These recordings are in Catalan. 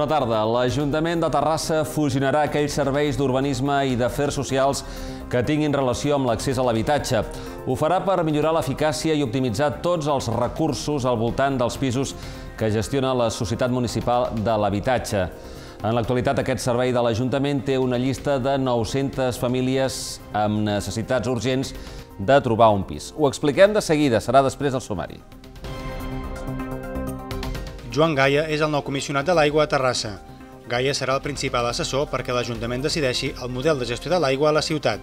Bona tarda. L'Ajuntament de Terrassa fusionarà aquells serveis d'urbanisme i d'afers socials que tinguin relació amb l'accés a l'habitatge. Ho farà per millorar l'eficàcia i optimitzar tots els recursos al voltant dels pisos que gestiona la Societat Municipal de l'Habitatge. En l'actualitat, aquest servei de l'Ajuntament té una llista de 900 famílies amb necessitats urgents de trobar un pis. Ho expliquem de seguida, serà després del sumari. Joan Gaia és el nou comissionat de l'aigua a Terrassa. Gaia serà el principal assessor perquè l'Ajuntament decideixi el model de gestió de l'aigua a la ciutat.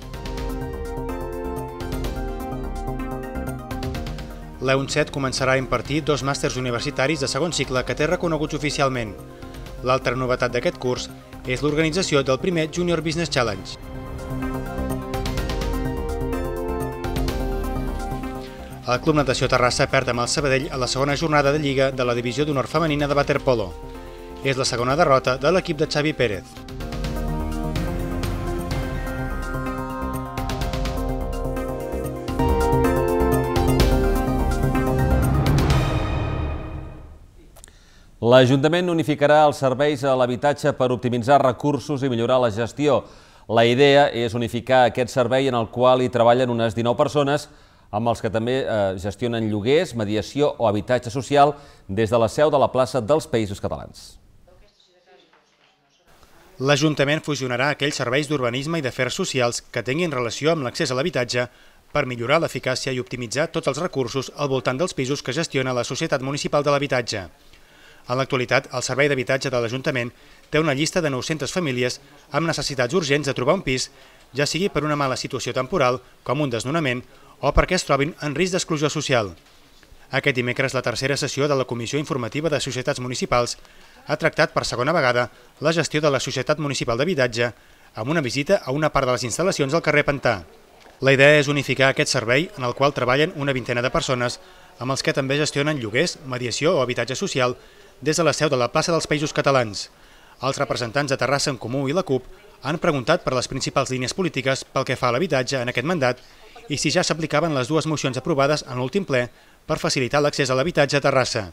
L'EUN7 començarà a impartir dos màsters universitaris de segon cicle que té reconeguts oficialment. L'altra novetat d'aquest curs és l'organització del primer Junior Business Challenge. El Club Natació Terrassa perd amb el Sabadell a la segona jornada de Lliga de la Divisió d'Honor Femenina de Waterpolo. És la segona derrota de l'equip de Xavi Pérez. L'Ajuntament unificarà els serveis a l'habitatge per optimitzar recursos i millorar la gestió. La idea és unificar aquest servei en el qual hi treballen unes 19 persones amb els que també eh, gestionen lloguers, mediació o habitatge social des de la seu de la plaça dels Països Catalans. L'Ajuntament fusionarà aquells serveis d'urbanisme i d'afers socials que tinguin relació amb l'accés a l'habitatge per millorar l'eficàcia i optimitzar tots els recursos al voltant dels pisos que gestiona la Societat Municipal de l'Habitatge. En l'actualitat, el Servei d'Habitatge de l'Ajuntament té una llista de 900 famílies amb necessitats urgents de trobar un pis, ja sigui per una mala situació temporal, com un desnonament, o perquè es trobin en risc d'exclusió social. Aquest dimecres, la tercera sessió de la Comissió Informativa de Societats Municipals ha tractat per segona vegada la gestió de la Societat Municipal d'Habitatge amb una visita a una part de les instal·lacions al carrer Pantà. La idea és unificar aquest servei en el qual treballen una vintena de persones amb els que també gestionen lloguers, mediació o habitatge social des de la seu de la plaça dels Països Catalans. Els representants de Terrassa en Comú i la CUP han preguntat per les principals línies polítiques pel que fa a l'habitatge en aquest mandat i si ja s'aplicaven les dues mocions aprovades en l'últim ple per facilitar l'accés a l'habitatge a Terrassa.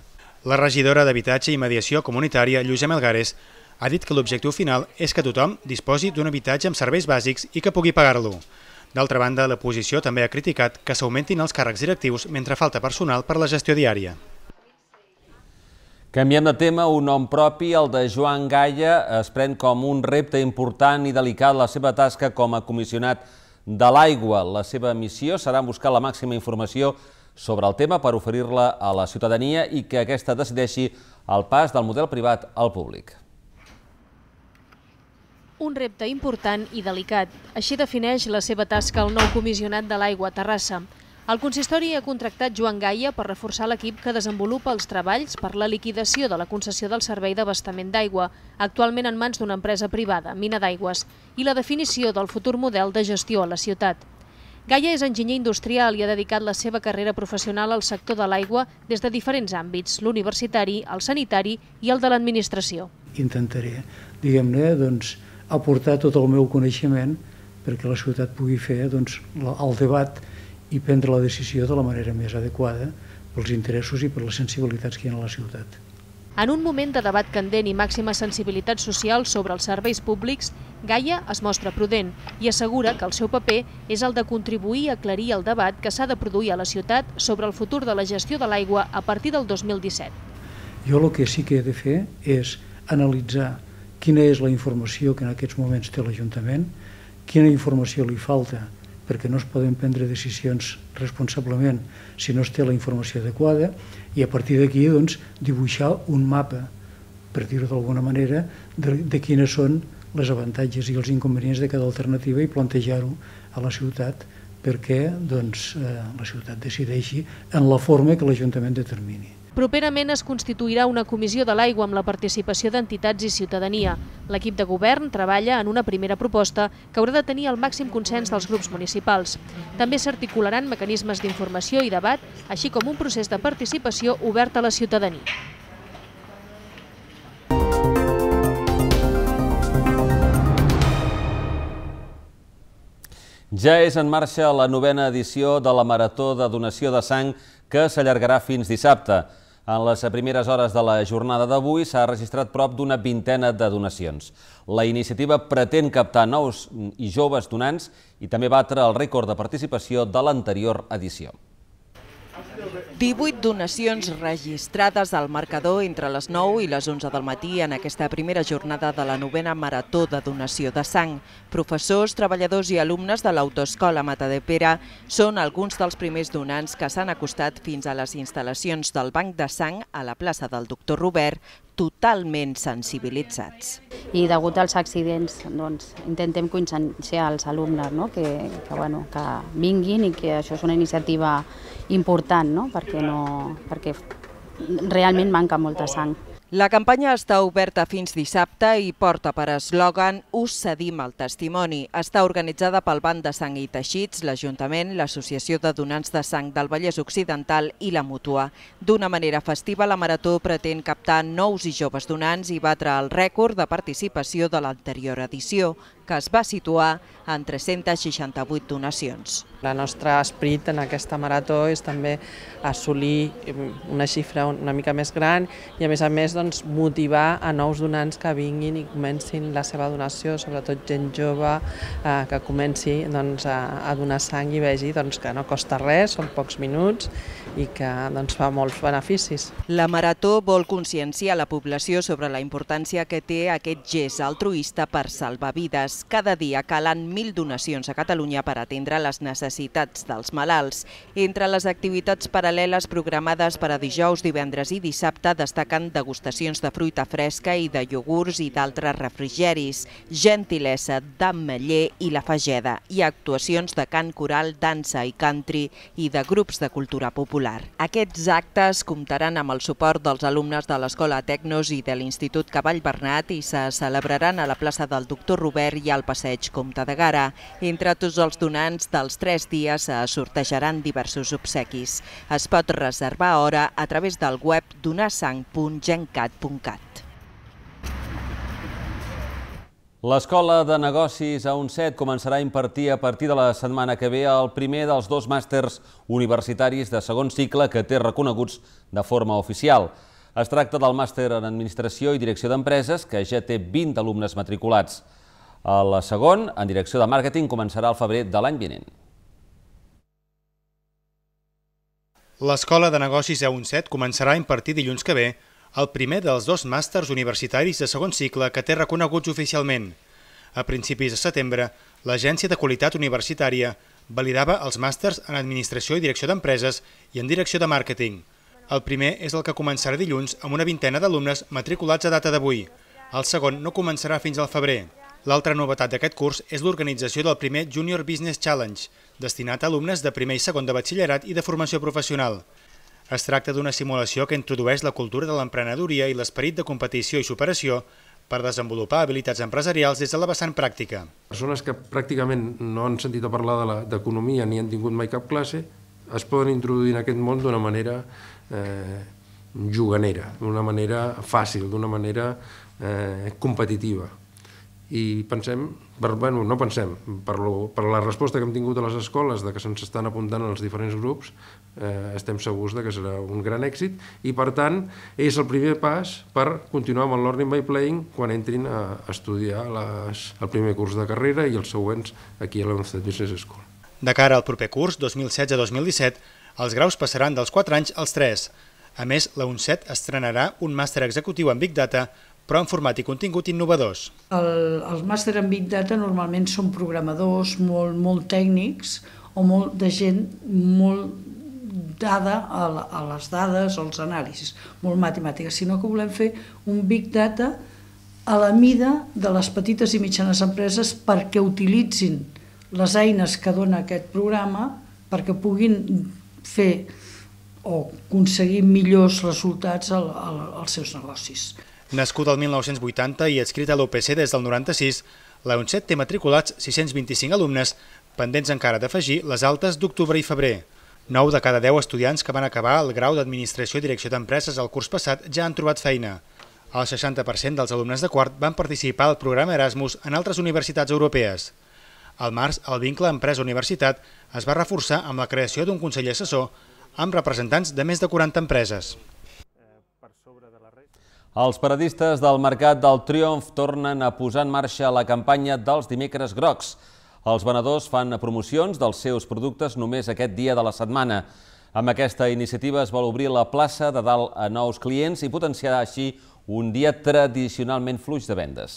La regidora d'Habitatge i Mediació Comunitària, Lluïsa Melgares, ha dit que l'objectiu final és que tothom disposi d'un habitatge amb serveis bàsics i que pugui pagar-lo. D'altra banda, l'oposició també ha criticat que s'augmentin els càrrecs directius mentre falta personal per la gestió diària. Canviem de tema, un nom propi, el de Joan Gaia, es pren com un repte important i delicat la seva tasca com a comissionat de l'Aigua. La seva missió serà buscar la màxima informació sobre el tema per oferir-la a la ciutadania i que aquesta decideixi el pas del model privat al públic. Un repte important i delicat. Així defineix la seva tasca el nou comissionat de l'Aigua a Terrassa. El consistori ha contractat Joan Gaia per reforçar l'equip que desenvolupa els treballs per la liquidació de la concessió del servei d'abastament d'aigua, actualment en mans d'una empresa privada, Mina d'Aigües, i la definició del futur model de gestió a la ciutat. Gaia és enginyer industrial i ha dedicat la seva carrera professional al sector de l'aigua des de diferents àmbits, l'universitari, el sanitari i el de l'administració. Intentaré, diguem-ne, doncs, aportar tot el meu coneixement perquè la ciutat pugui fer doncs, el debat i prendre la decisió de la manera més adequada pels interessos i per les sensibilitats que hi ha a la ciutat. En un moment de debat candent i màxima sensibilitat social sobre els serveis públics, Gaia es mostra prudent i assegura que el seu paper és el de contribuir a aclarir el debat que s'ha de produir a la ciutat sobre el futur de la gestió de l'aigua a partir del 2017. Jo el que sí que he de fer és analitzar quina és la informació que en aquests moments té l'Ajuntament, quina informació li falta perquè no es poden prendre decisions responsablement si no es té la informació adequada i a partir d'aquí doncs, dibuixar un mapa, per dir-ho d'alguna manera, de, de quines són les avantatges i els inconvenients de cada alternativa i plantejar-ho a la ciutat perquè doncs, eh, la ciutat decideixi en la forma que l'Ajuntament determini. Properament es constituirà una comissió de l'aigua amb la participació d'entitats i ciutadania. L'equip de govern treballa en una primera proposta que haurà de tenir el màxim consens dels grups municipals. També s'articularan mecanismes d'informació i debat, així com un procés de participació obert a la ciutadania. Ja és en marxa la novena edició de la Marató de Donació de Sang que s'allargarà fins dissabte. En les primeres hores de la jornada d'avui s'ha registrat prop d'una vintena de donacions. La iniciativa pretén captar nous i joves donants i també batre el rècord de participació de l'anterior edició. 18 donacions registrades al marcador entre les 9 i les 11 del matí en aquesta primera jornada de la novena Marató de Donació de Sang. Professors, treballadors i alumnes de l'Autoescola Mata de Pera són alguns dels primers donants que s'han acostat fins a les instal·lacions del Banc de Sang a la plaça del Doctor Robert totalment sensibilitzats. I degut als accidents, doncs, intentem conscienciar els alumnes no? que, que, bueno, que vinguin i que això és una iniciativa important, no? perquè, no, perquè realment manca molta sang. La campanya està oberta fins dissabte i porta per eslògan Us cedim el testimoni. Està organitzada pel Banc de Sang i Teixits, l'Ajuntament, l'Associació de Donants de Sang del Vallès Occidental i la Mútua. D'una manera festiva, la Marató pretén captar nous i joves donants i batre el rècord de participació de l'anterior edició, que es va situar en 368 donacions. El nostre esperit en aquesta marató és també assolir eh, una xifra una mica més gran i a més a més doncs, motivar a nous donants que vinguin i comencin la seva donació, sobretot gent jove eh, que comenci doncs, a, a donar sang i vegi doncs, que no costa res, són pocs minuts i que doncs, fa molts beneficis. La Marató vol conscienciar la població sobre la importància que té aquest gest altruista per salvar vides. Cada dia calen 1.000 donacions a Catalunya per atendre les necessitats dels malalts. Entre les activitats paral·leles programades per a dijous, divendres i dissabte destaquen degustacions de fruita fresca i de iogurts i d'altres refrigeris, gentilesa, d'ametller i la fageda, i actuacions de cant coral, dansa i country i de grups de cultura popular escolar. Aquests actes comptaran amb el suport dels alumnes de l'Escola Tecnos i de l'Institut Cavall Bernat i se celebraran a la plaça del Doctor Robert i al Passeig Comte de Gara. Entre tots els donants dels tres dies se eh, sortejaran diversos obsequis. Es pot reservar hora a través del web donarsang.gencat.cat. L'Escola de Negocis a set començarà a impartir a partir de la setmana que ve el primer dels dos màsters universitaris de segon cicle que té reconeguts de forma oficial. Es tracta del màster en Administració i Direcció d'Empreses, que ja té 20 alumnes matriculats. El segon, en Direcció de Màrqueting, començarà al febrer de l'any vinent. L'Escola de Negocis a 17 començarà a impartir dilluns que ve el primer dels dos màsters universitaris de segon cicle que té reconeguts oficialment. A principis de setembre, l'Agència de Qualitat Universitària validava els màsters en Administració i Direcció d'Empreses i en Direcció de Màrqueting. El primer és el que començarà dilluns amb una vintena d'alumnes matriculats a data d'avui. El segon no començarà fins al febrer. L'altra novetat d'aquest curs és l'organització del primer Junior Business Challenge, destinat a alumnes de primer i segon de batxillerat i de formació professional. Es tracta d'una simulació que introdueix la cultura de l'emprenedoria i l'esperit de competició i superació per desenvolupar habilitats empresarials des de la vessant pràctica. Persones que pràcticament no han sentit a parlar d'economia de ni han tingut mai cap classe es poden introduir en aquest món d'una manera eh, juganera, d'una manera fàcil, d'una manera eh, competitiva. I pensem, per, bueno, no pensem, per, lo, per la resposta que hem tingut a les escoles de que se'ns estan apuntant als diferents grups, eh, estem segurs de que serà un gran èxit i per tant és el primer pas per continuar amb el Learning by Playing quan entrin a estudiar les, el primer curs de carrera i els següents aquí a la nostra Business School. De cara al proper curs, 2016-2017, els graus passaran dels 4 anys als 3. A més, la UNCET estrenarà un màster executiu en Big Data però en format i contingut innovadors. El, els màster en Big Data normalment són programadors molt, molt tècnics o molt de gent molt dada a, la, a les dades, als anàlisis, molt matemàtiques, sinó que volem fer un big data a la mida de les petites i mitjanes empreses perquè utilitzin les eines que dona aquest programa perquè puguin fer o aconseguir millors resultats al, al, als seus negocis. Nascut el 1980 i adscrit a l'OPC des del 96, la UNCET té matriculats 625 alumnes pendents encara d'afegir les altes d'octubre i febrer. 9 de cada 10 estudiants que van acabar el grau d'Administració i Direcció d'Empreses el curs passat ja han trobat feina. El 60% dels alumnes de quart van participar al programa Erasmus en altres universitats europees. Al març, el vincle empresa-universitat es va reforçar amb la creació d'un consell assessor amb representants de més de 40 empreses. Els paradistes del Mercat del Triomf tornen a posar en marxa la campanya dels dimecres grocs. Els venedors fan promocions dels seus productes només aquest dia de la setmana. Amb aquesta iniciativa es vol obrir la plaça de dalt a nous clients i potenciar així un dia tradicionalment fluix de vendes.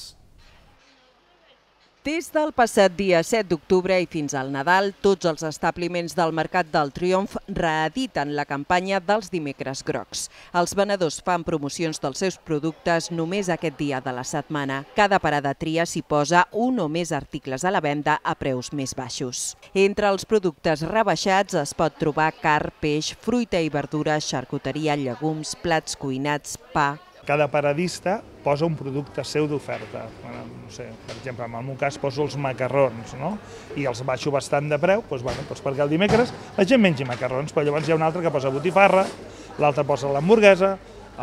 Des del passat dia 7 d'octubre i fins al Nadal, tots els establiments del Mercat del Triomf reediten la campanya dels dimecres grocs. Els venedors fan promocions dels seus productes només aquest dia de la setmana. Cada parada tria s'hi posa un o més articles a la venda a preus més baixos. Entre els productes rebaixats es pot trobar car, peix, fruita i verdura, xarcuteria, llegums, plats cuinats, pa, cada paradista posa un producte seu d'oferta. Bueno, no sé, per exemple, en el meu cas poso els macarrons, no? I els baixo bastant de preu, doncs, bueno, doncs perquè el dimecres la gent mengi macarrons, però llavors hi ha un altre que posa botifarra, l'altre posa l'hamburguesa,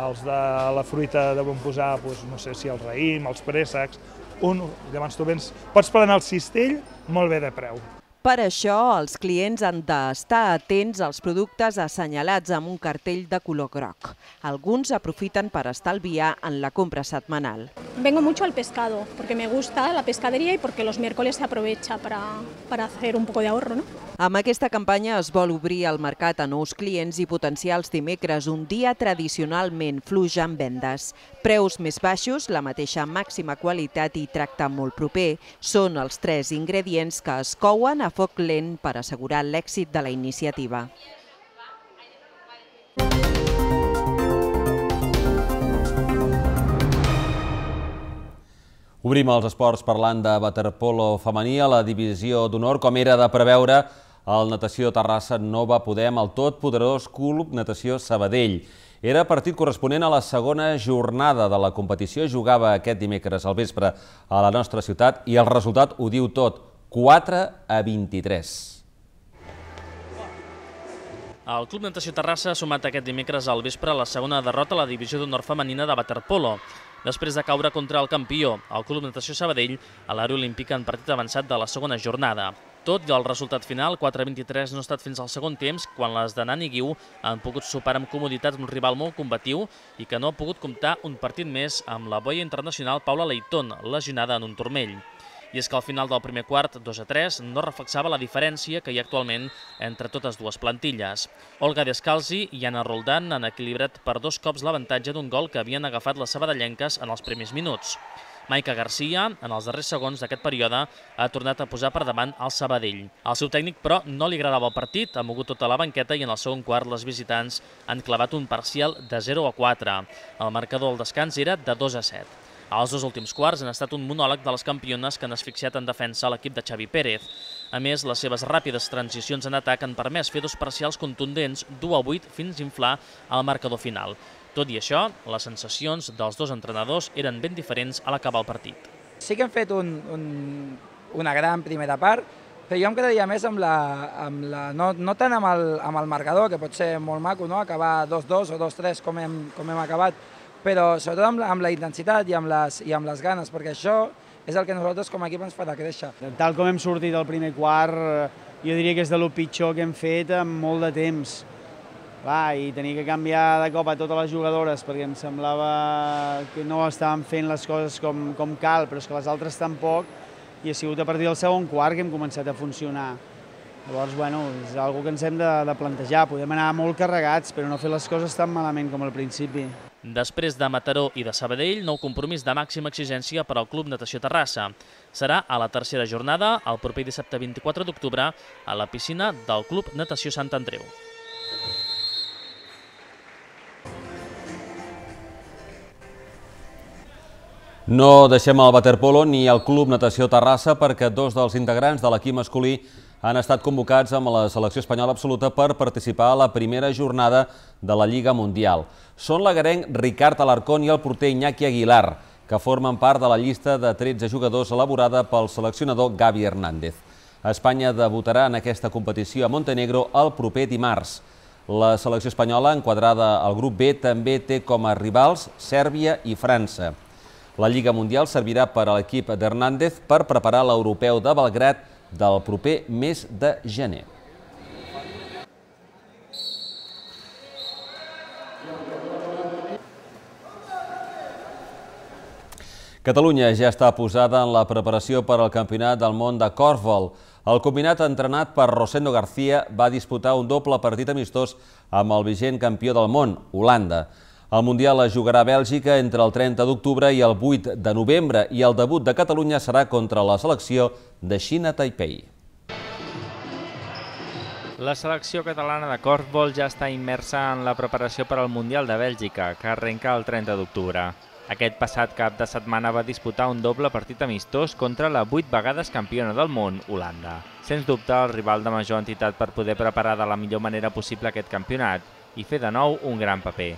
els de la fruita deuen posar, doncs, no sé si el raïm, els préssecs, un, llavors tu vens, pots planar el cistell molt bé de preu, per això, els clients han d'estar atents als productes assenyalats amb un cartell de color groc. Alguns aprofiten per estalviar en la compra setmanal. Vengo mucho al pescado, porque me gusta la pescadería y porque los miércoles se aprovecha para, para hacer un poco de ahorro. ¿no? Amb aquesta campanya es vol obrir el mercat a nous clients i potenciar els dimecres, un dia tradicionalment fluix en vendes. Preus més baixos, la mateixa màxima qualitat i tracte molt proper són els tres ingredients que es couen a foc lent per assegurar l'èxit de la iniciativa. Obrim els esports parlant de waterpolo femení a la divisió d'honor. Com era de preveure, el Natació Terrassa no va poder amb el tot poderós Club Natació Sabadell. Era partit corresponent a la segona jornada de la competició. Jugava aquest dimecres al vespre a la nostra ciutat i el resultat ho diu tot. 4 a 23. El Club Natació Terrassa ha sumat aquest dimecres al vespre la segona derrota a la divisió d'honor femenina de waterpolo. Després de caure contra el campió, el Club Natació Sabadell, a l'àrea olímpica en partit avançat de la segona jornada. Tot i el resultat final, 4-23 no ha estat fins al segon temps, quan les de Nani Guiu han pogut superar amb comoditat un rival molt combatiu i que no ha pogut comptar un partit més amb la boia internacional Paula Leiton, lesionada en un turmell i és que al final del primer quart, 2 a 3, no reflexava la diferència que hi ha actualment entre totes dues plantilles. Olga Descalzi i Anna Roldan han equilibrat per dos cops l'avantatge d'un gol que havien agafat les sabadellenques en els primers minuts. Maica Garcia, en els darrers segons d'aquest període, ha tornat a posar per davant el Sabadell. Al seu tècnic, però, no li agradava el partit, ha mogut tota la banqueta i en el segon quart les visitants han clavat un parcial de 0 a 4. El marcador al descans era de 2 a 7. Els dos últims quarts han estat un monòleg de les campiones que han asfixiat en defensa l'equip de Xavi Pérez. A més, les seves ràpides transicions en atac han permès fer dos parcials contundents, 2 a 8, fins a inflar el marcador final. Tot i això, les sensacions dels dos entrenadors eren ben diferents a l'acabar el partit. Sí que hem fet un, un, una gran primera part, però jo em quedaria més amb la, amb la, no, no tant amb el, amb el marcador, que pot ser molt maco, no? acabar 2-2 o 2-3 com, hem, com hem acabat, però sobretot amb, amb la intensitat i amb, les, i amb les ganes, perquè això és el que nosaltres com a equip ens farà créixer. Tal com hem sortit del primer quart, eh, jo diria que és de lo pitjor que hem fet en molt de temps. Va, i tenir que canviar de cop a totes les jugadores perquè em semblava que no estaven fent les coses com, com cal, però és que les altres tampoc, i ha sigut a partir del segon quart que hem començat a funcionar. Llavors, bueno, és algo que ens hem de, de plantejar. Podem anar molt carregats, però no fer les coses tan malament com al principi. Després de Mataró i de Sabadell, nou compromís de màxima exigència per al Club Natació Terrassa. Serà a la tercera jornada, el proper dissabte 24 d'octubre, a la piscina del Club Natació Sant Andreu. No deixem el waterpolo ni el Club Natació Terrassa perquè dos dels integrants de l'equip masculí han estat convocats amb la selecció espanyola absoluta per participar a la primera jornada de la Lliga Mundial. Són l'agarenc Ricard Alarcón i el porter Iñaki Aguilar, que formen part de la llista de 13 jugadors elaborada pel seleccionador Gavi Hernández. Espanya debutarà en aquesta competició a Montenegro el proper dimarts. La selecció espanyola, enquadrada al grup B, també té com a rivals Sèrbia i França. La Lliga Mundial servirà per a l'equip d'Hernández per preparar l'europeu de Belgrat del proper mes de gener. Catalunya ja està posada en la preparació per al Campionat del Món de Corfball. El combinat entrenat per Rosendo García va disputar un doble partit amistós amb el vigent campió del món, Holanda. El Mundial es jugarà a Bèlgica entre el 30 d'octubre i el 8 de novembre i el debut de Catalunya serà contra la selecció de Xina Taipei. La selecció catalana de corfball ja està immersa en la preparació per al Mundial de Bèlgica, que arrenca el 30 d'octubre. Aquest passat cap de setmana va disputar un doble partit amistós contra la vuit vegades campiona del món, Holanda. Sens dubte, el rival de major entitat per poder preparar de la millor manera possible aquest campionat i fer de nou un gran paper.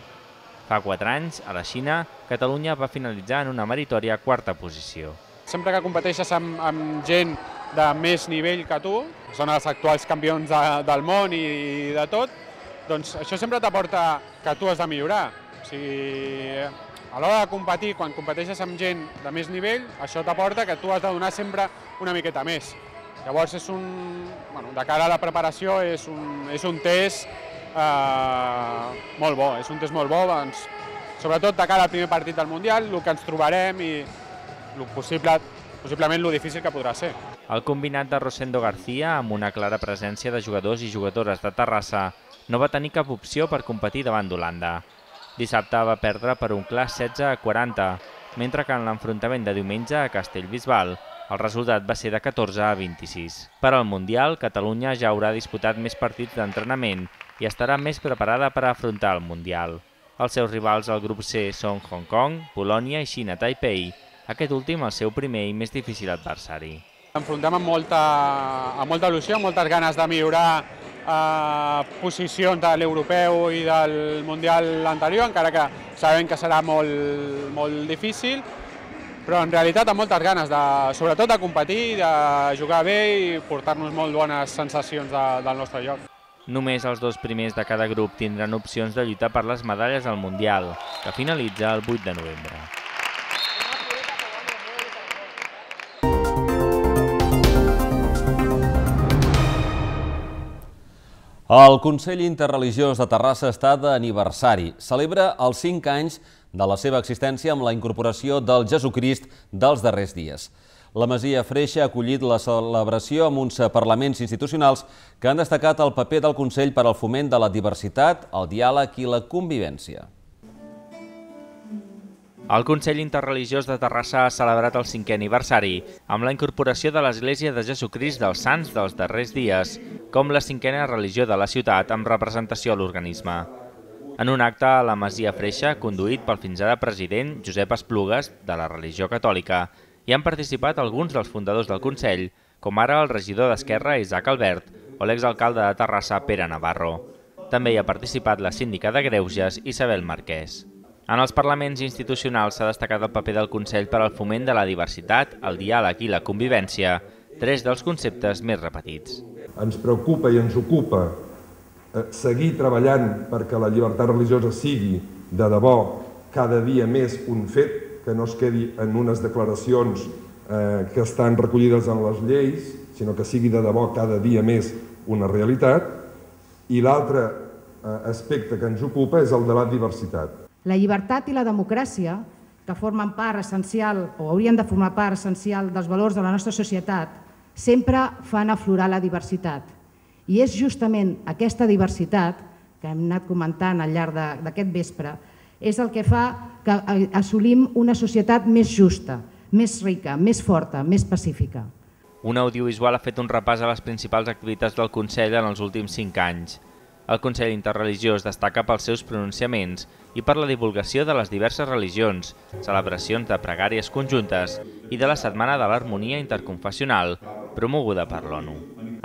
Fa 4 anys, a la Xina, Catalunya va finalitzar en una meritòria quarta posició. Sempre que competeixes amb, amb gent de més nivell que tu, són els actuals campions de, del món i, i de tot, doncs això sempre t'aporta que tu has de millorar. O sigui, a l'hora de competir, quan competeixes amb gent de més nivell, això t'aporta que tu has de donar sempre una miqueta més. Llavors, és un, bueno, de cara a la preparació, és un, és un test eh, molt bo, és un test molt bo, doncs, sobretot de cara al primer partit del Mundial, el que ens trobarem i el possible, possiblement el difícil que podrà ser. El combinat de Rosendo García, amb una clara presència de jugadors i jugadores de Terrassa, no va tenir cap opció per competir davant d'Holanda. Dissabte va perdre per un clar 16 a 40, mentre que en l'enfrontament de diumenge a Castellbisbal el resultat va ser de 14 a 26. Per al Mundial, Catalunya ja haurà disputat més partits d'entrenament i estarà més preparada per afrontar el Mundial. Els seus rivals al grup C són Hong Kong, Polònia i Xina Taipei, aquest últim el seu primer i més difícil adversari. Enfrontem amb molta, amb molta il·lusió, amb moltes ganes de millorar posicions de l'europeu i del mundial anterior, encara que sabem que serà molt, molt difícil, però en realitat amb moltes ganes, de, sobretot de competir, de jugar bé i portar-nos molt bones sensacions de, del nostre lloc. Només els dos primers de cada grup tindran opcions de lluitar per les medalles al Mundial, que finalitza el 8 de novembre. El Consell Interreligiós de Terrassa està d'aniversari. Celebra els 5 anys de la seva existència amb la incorporació del Jesucrist dels darrers dies. La Masia Freixa ha acollit la celebració amb uns parlaments institucionals que han destacat el paper del Consell per al foment de la diversitat, el diàleg i la convivència. El Consell Interreligiós de Terrassa ha celebrat el cinquè aniversari amb la incorporació de l'Església de Jesucrist dels Sants dels darrers dies, com la cinquena religió de la ciutat amb representació a l'organisme. En un acte a la Masia Freixa, conduït pel fins ara president Josep Esplugues, de la religió catòlica, hi han participat alguns dels fundadors del Consell, com ara el regidor d'Esquerra Isaac Albert o l'exalcalde de Terrassa Pere Navarro. També hi ha participat la síndica de Greuges Isabel Marquès. En els parlaments institucionals s'ha destacat el paper del Consell per al foment de la diversitat, el diàleg i la convivència, tres dels conceptes més repetits. Ens preocupa i ens ocupa eh, seguir treballant perquè la llibertat religiosa sigui de debò cada dia més un fet, que no es quedi en unes declaracions eh, que estan recollides en les lleis, sinó que sigui de debò cada dia més una realitat. I l'altre eh, aspecte que ens ocupa és el de la diversitat la llibertat i la democràcia, que formen part essencial o haurien de formar part essencial dels valors de la nostra societat, sempre fan aflorar la diversitat. I és justament aquesta diversitat, que hem anat comentant al llarg d'aquest vespre, és el que fa que eh, assolim una societat més justa, més rica, més forta, més pacífica. Un audiovisual ha fet un repàs a les principals activitats del Consell en els últims cinc anys. El Consell Interreligiós destaca pels seus pronunciaments i per la divulgació de les diverses religions, celebracions de pregàries conjuntes i de la Setmana de l'Harmonia Interconfessional, promoguda per l'ONU.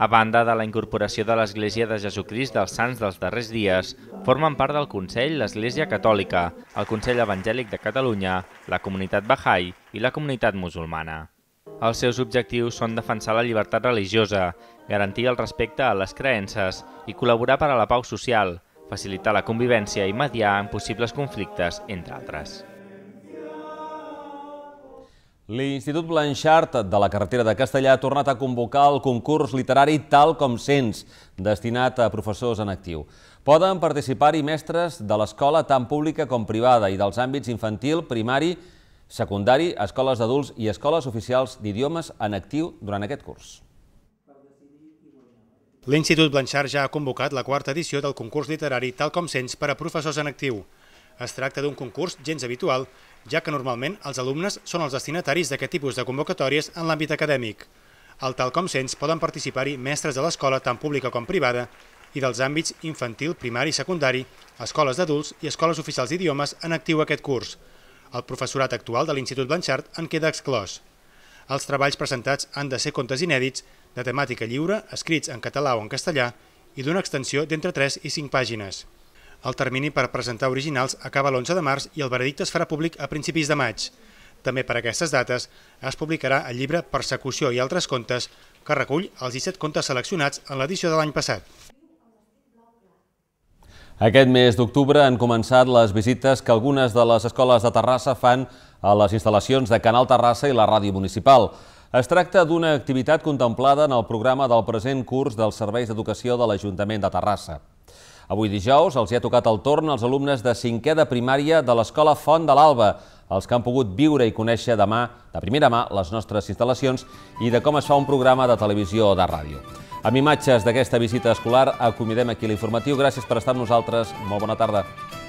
A banda de la incorporació de l'Església de Jesucrist dels Sants dels darrers dies, formen part del Consell l'Església Catòlica, el Consell Evangèlic de Catalunya, la Comunitat Bahá'í i la Comunitat Musulmana. Els seus objectius són defensar la llibertat religiosa garantir el respecte a les creences i col·laborar per a la pau social, facilitar la convivència i mediar en possibles conflictes, entre altres. L'Institut Blanchard de la carretera de Castellà ha tornat a convocar el concurs literari Tal com sents, destinat a professors en actiu. Poden participar-hi mestres de l'escola tant pública com privada i dels àmbits infantil, primari, secundari, escoles d'adults i escoles oficials d'idiomes en actiu durant aquest curs. L'Institut Blanchard ja ha convocat la quarta edició del concurs literari Tal com sents per a professors en actiu. Es tracta d'un concurs gens habitual, ja que normalment els alumnes són els destinataris d'aquest tipus de convocatòries en l'àmbit acadèmic. Al Tal com sents poden participar-hi mestres de l'escola tant pública com privada i dels àmbits infantil, primari i secundari, escoles d'adults i escoles oficials d'idiomes en actiu aquest curs. El professorat actual de l'Institut Blanchard en queda exclòs. Els treballs presentats han de ser contes inèdits de temàtica lliure, escrits en català o en castellà i d'una extensió d'entre 3 i 5 pàgines. El termini per presentar originals acaba l'11 de març i el veredicte es farà públic a principis de maig. També per aquestes dates es publicarà el llibre Persecució i altres contes, que recull els 17 contes seleccionats en l'edició de l'any passat. Aquest mes d'octubre han començat les visites que algunes de les escoles de Terrassa fan a les instal·lacions de Canal Terrassa i la ràdio municipal. Es tracta d'una activitat contemplada en el programa del present curs dels Serveis d'Educació de l'Ajuntament de Terrassa. Avui dijous els hi ha tocat el torn als alumnes de 5è de primària de l'Escola Font de l'Alba, els que han pogut viure i conèixer demà, de primera mà, les nostres instal·lacions i de com es fa un programa de televisió o de ràdio. Amb imatges d'aquesta visita escolar acomidem aquí l'informatiu. Gràcies per estar amb nosaltres. Molt bona tarda.